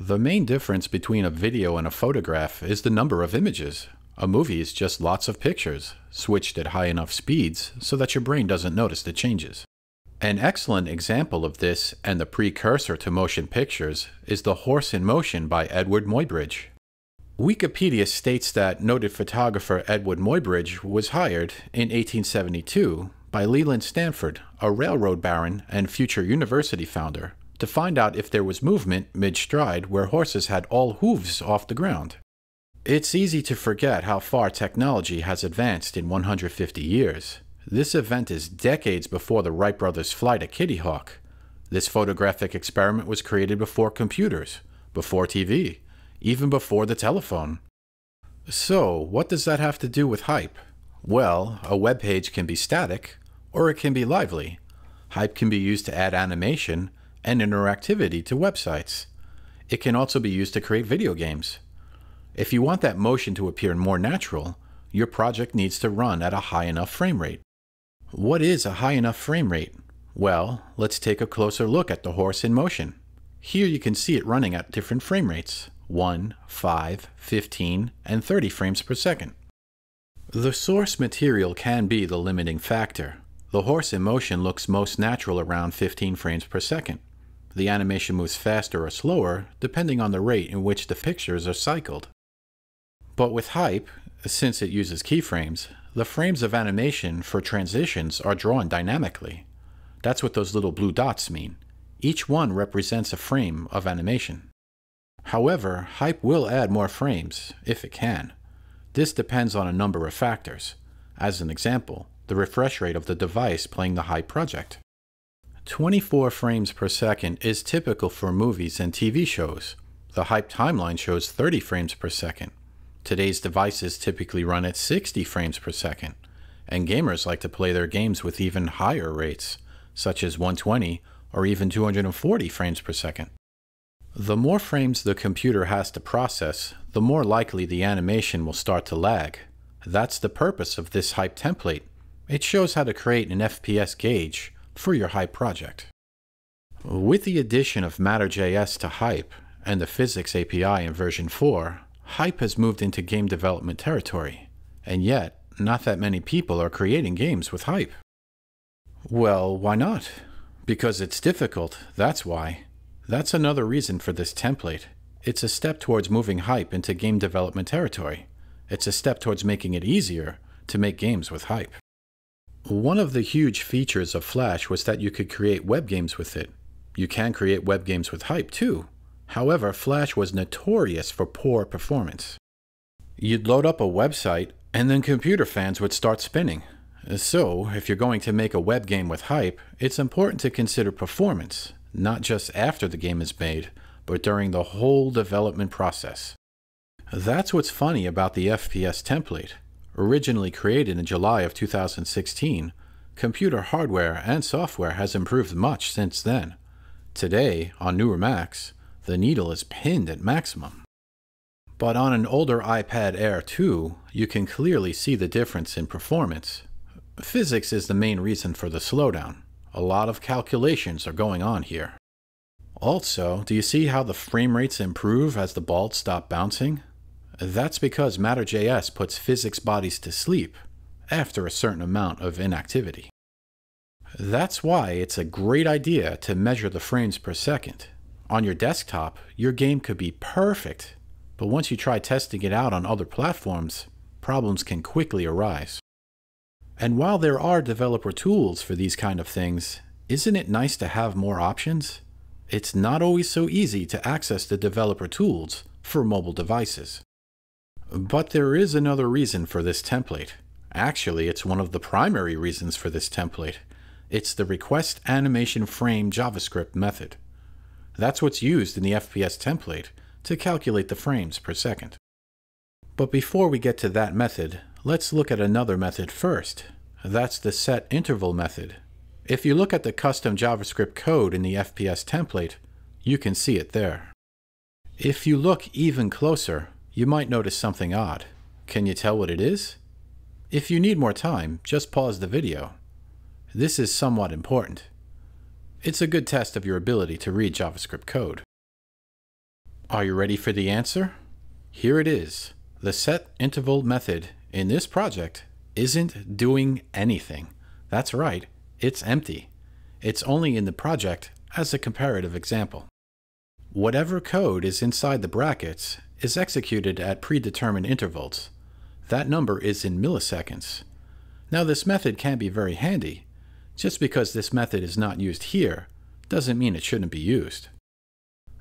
The main difference between a video and a photograph is the number of images. A movie is just lots of pictures, switched at high enough speeds so that your brain doesn't notice the changes. An excellent example of this and the precursor to motion pictures is The Horse in Motion by Edward Muybridge. Wikipedia states that noted photographer Edward Muybridge was hired in 1872 by Leland Stanford, a railroad baron and future university founder, to find out if there was movement mid stride where horses had all hooves off the ground. It's easy to forget how far technology has advanced in 150 years. This event is decades before the Wright brothers' flight at Kitty Hawk. This photographic experiment was created before computers, before TV, even before the telephone. So, what does that have to do with hype? Well, a web page can be static, or it can be lively. Hype can be used to add animation, and interactivity to websites. It can also be used to create video games. If you want that motion to appear more natural, your project needs to run at a high enough frame rate. What is a high enough frame rate? Well, let's take a closer look at the horse in motion. Here you can see it running at different frame rates 1, 5, 15, and 30 frames per second. The source material can be the limiting factor. The horse in motion looks most natural around 15 frames per second. The animation moves faster or slower, depending on the rate in which the pictures are cycled. But with Hype, since it uses keyframes, the frames of animation for transitions are drawn dynamically. That's what those little blue dots mean. Each one represents a frame of animation. However, Hype will add more frames, if it can. This depends on a number of factors. As an example, the refresh rate of the device playing the Hype project. 24 frames per second is typical for movies and TV shows. The Hype timeline shows 30 frames per second. Today's devices typically run at 60 frames per second, and gamers like to play their games with even higher rates, such as 120 or even 240 frames per second. The more frames the computer has to process, the more likely the animation will start to lag. That's the purpose of this Hype template. It shows how to create an FPS gauge, for your Hype project. With the addition of Matter.js to Hype and the Physics API in version 4, Hype has moved into game development territory, and yet, not that many people are creating games with Hype. Well, why not? Because it's difficult, that's why. That's another reason for this template. It's a step towards moving Hype into game development territory. It's a step towards making it easier to make games with Hype. One of the huge features of Flash was that you could create web games with it. You can create web games with Hype too. However, Flash was notorious for poor performance. You'd load up a website, and then computer fans would start spinning. So, if you're going to make a web game with Hype, it's important to consider performance, not just after the game is made, but during the whole development process. That's what's funny about the FPS template originally created in July of 2016, computer hardware and software has improved much since then. Today, on newer Macs, the needle is pinned at maximum. But on an older iPad Air 2, you can clearly see the difference in performance. Physics is the main reason for the slowdown. A lot of calculations are going on here. Also, do you see how the frame rates improve as the balls stop bouncing? That's because Matter.js puts physics bodies to sleep after a certain amount of inactivity. That's why it's a great idea to measure the frames per second. On your desktop, your game could be perfect, but once you try testing it out on other platforms, problems can quickly arise. And while there are developer tools for these kind of things, isn't it nice to have more options? It's not always so easy to access the developer tools for mobile devices. But there is another reason for this template. Actually, it's one of the primary reasons for this template. It's the request animation frame JavaScript method. That's what's used in the FPS template to calculate the frames per second. But before we get to that method, let's look at another method first. That's the set interval method. If you look at the custom JavaScript code in the FPS template, you can see it there. If you look even closer, you might notice something odd. Can you tell what it is? If you need more time, just pause the video. This is somewhat important. It's a good test of your ability to read JavaScript code. Are you ready for the answer? Here it is. The set interval method in this project isn't doing anything. That's right, it's empty. It's only in the project as a comparative example. Whatever code is inside the brackets is executed at predetermined intervals. That number is in milliseconds. Now this method can be very handy. Just because this method is not used here, doesn't mean it shouldn't be used.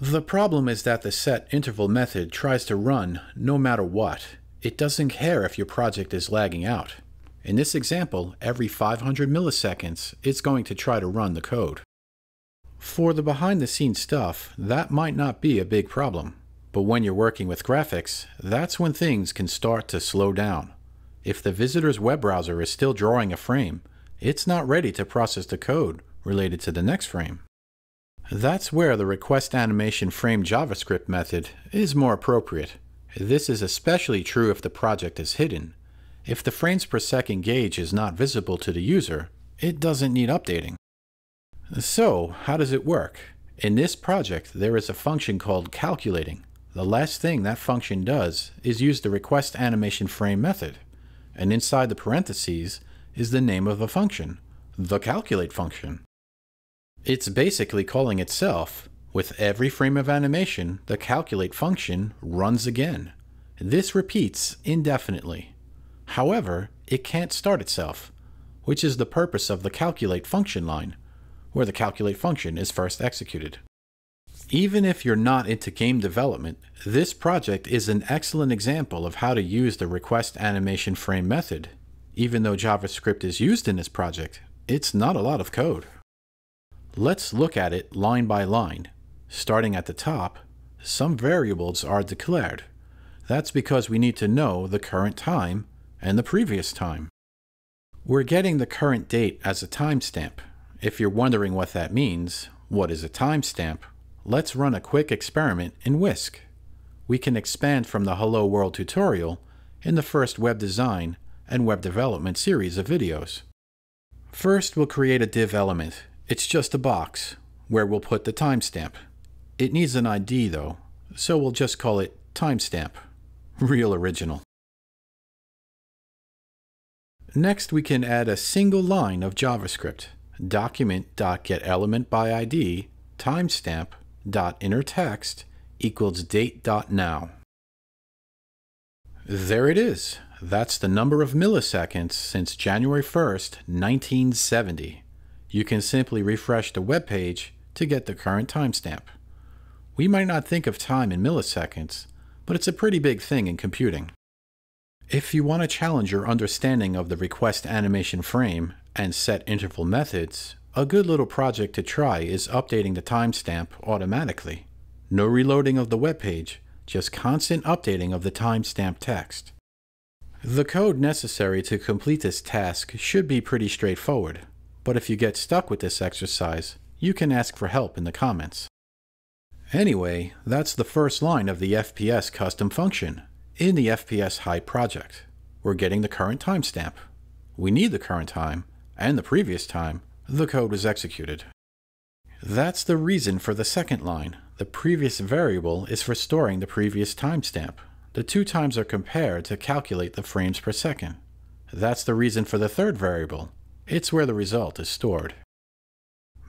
The problem is that the set interval method tries to run no matter what. It doesn't care if your project is lagging out. In this example, every 500 milliseconds, it's going to try to run the code. For the behind the scenes stuff, that might not be a big problem. But when you're working with graphics, that's when things can start to slow down. If the visitor's web browser is still drawing a frame, it's not ready to process the code related to the next frame. That's where the requestAnimationFrame JavaScript method is more appropriate. This is especially true if the project is hidden. If the frames per second gauge is not visible to the user, it doesn't need updating. So, how does it work? In this project, there is a function called calculating the last thing that function does is use the request animation frame method, and inside the parentheses is the name of the function, the calculate function. It's basically calling itself. With every frame of animation, the calculate function runs again. This repeats indefinitely. However, it can't start itself, which is the purpose of the calculate function line, where the calculate function is first executed. Even if you're not into game development, this project is an excellent example of how to use the request animation frame method. Even though JavaScript is used in this project, it's not a lot of code. Let's look at it line by line. Starting at the top, some variables are declared. That's because we need to know the current time and the previous time. We're getting the current date as a timestamp. If you're wondering what that means, what is a timestamp? Let's run a quick experiment in Whisk. We can expand from the Hello World tutorial in the first web design and web development series of videos. First, we'll create a div element. It's just a box where we'll put the timestamp. It needs an ID though, so we'll just call it timestamp. Real original. Next, we can add a single line of JavaScript, document.getElementById timestamp dot inner text equals date dot now. There it is. That's the number of milliseconds since January 1st, 1970. You can simply refresh the web page to get the current timestamp. We might not think of time in milliseconds, but it's a pretty big thing in computing. If you want to challenge your understanding of the request animation frame and set interval methods, a good little project to try is updating the timestamp automatically. No reloading of the web page, just constant updating of the timestamp text. The code necessary to complete this task should be pretty straightforward, but if you get stuck with this exercise, you can ask for help in the comments. Anyway, that's the first line of the FPS custom function in the FPS High project. We're getting the current timestamp. We need the current time and the previous time the code was executed. That's the reason for the second line. The previous variable is for storing the previous timestamp. The two times are compared to calculate the frames per second. That's the reason for the third variable. It's where the result is stored.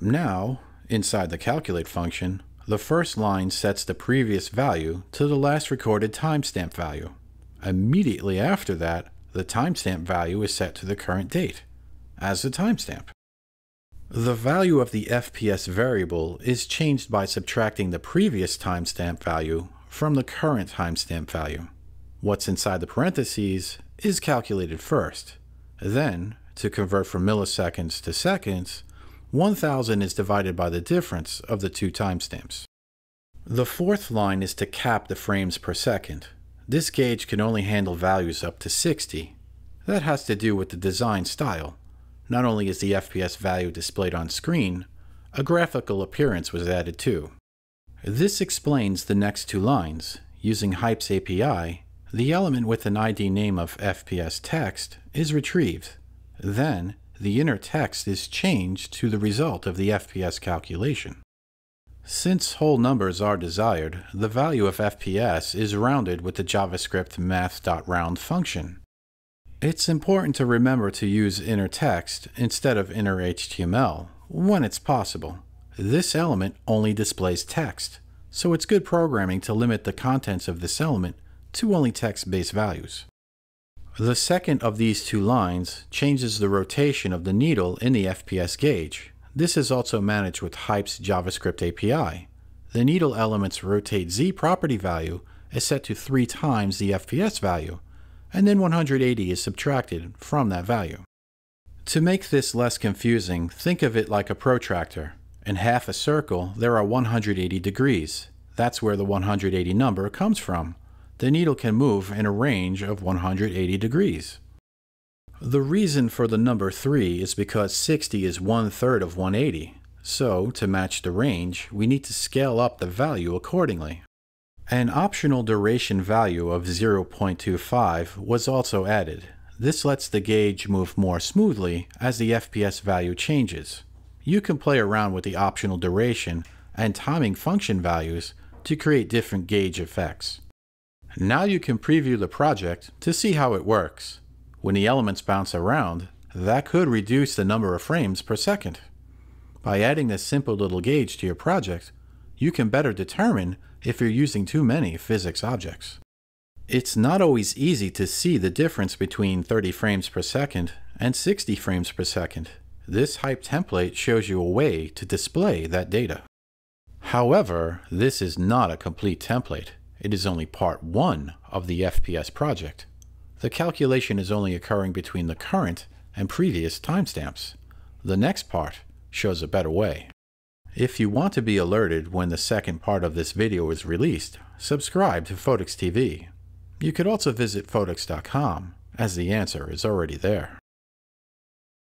Now, inside the calculate function, the first line sets the previous value to the last recorded timestamp value. Immediately after that, the timestamp value is set to the current date as the timestamp. The value of the FPS variable is changed by subtracting the previous timestamp value from the current timestamp value. What's inside the parentheses is calculated first. Then, to convert from milliseconds to seconds, 1000 is divided by the difference of the two timestamps. The fourth line is to cap the frames per second. This gauge can only handle values up to 60. That has to do with the design style. Not only is the FPS value displayed on screen, a graphical appearance was added too. This explains the next two lines. Using Hype's API, the element with an ID name of FPS text is retrieved. Then, the inner text is changed to the result of the FPS calculation. Since whole numbers are desired, the value of FPS is rounded with the JavaScript math.round function. It's important to remember to use inner text instead of inner HTML when it's possible. This element only displays text, so it's good programming to limit the contents of this element to only text-based values. The second of these two lines changes the rotation of the needle in the FPS gauge. This is also managed with Hype's JavaScript API. The needle element's rotate Z property value is set to three times the FPS value, and then 180 is subtracted from that value. To make this less confusing, think of it like a protractor. In half a circle, there are 180 degrees. That's where the 180 number comes from. The needle can move in a range of 180 degrees. The reason for the number 3 is because 60 is one third of 180. So, to match the range, we need to scale up the value accordingly. An optional duration value of 0.25 was also added. This lets the gauge move more smoothly as the FPS value changes. You can play around with the optional duration and timing function values to create different gauge effects. Now you can preview the project to see how it works. When the elements bounce around, that could reduce the number of frames per second. By adding this simple little gauge to your project, you can better determine if you're using too many physics objects. It's not always easy to see the difference between 30 frames per second and 60 frames per second. This Hype template shows you a way to display that data. However, this is not a complete template. It is only part one of the FPS project. The calculation is only occurring between the current and previous timestamps. The next part shows a better way. If you want to be alerted when the second part of this video is released, subscribe to Photix TV. You could also visit photix.com, as the answer is already there.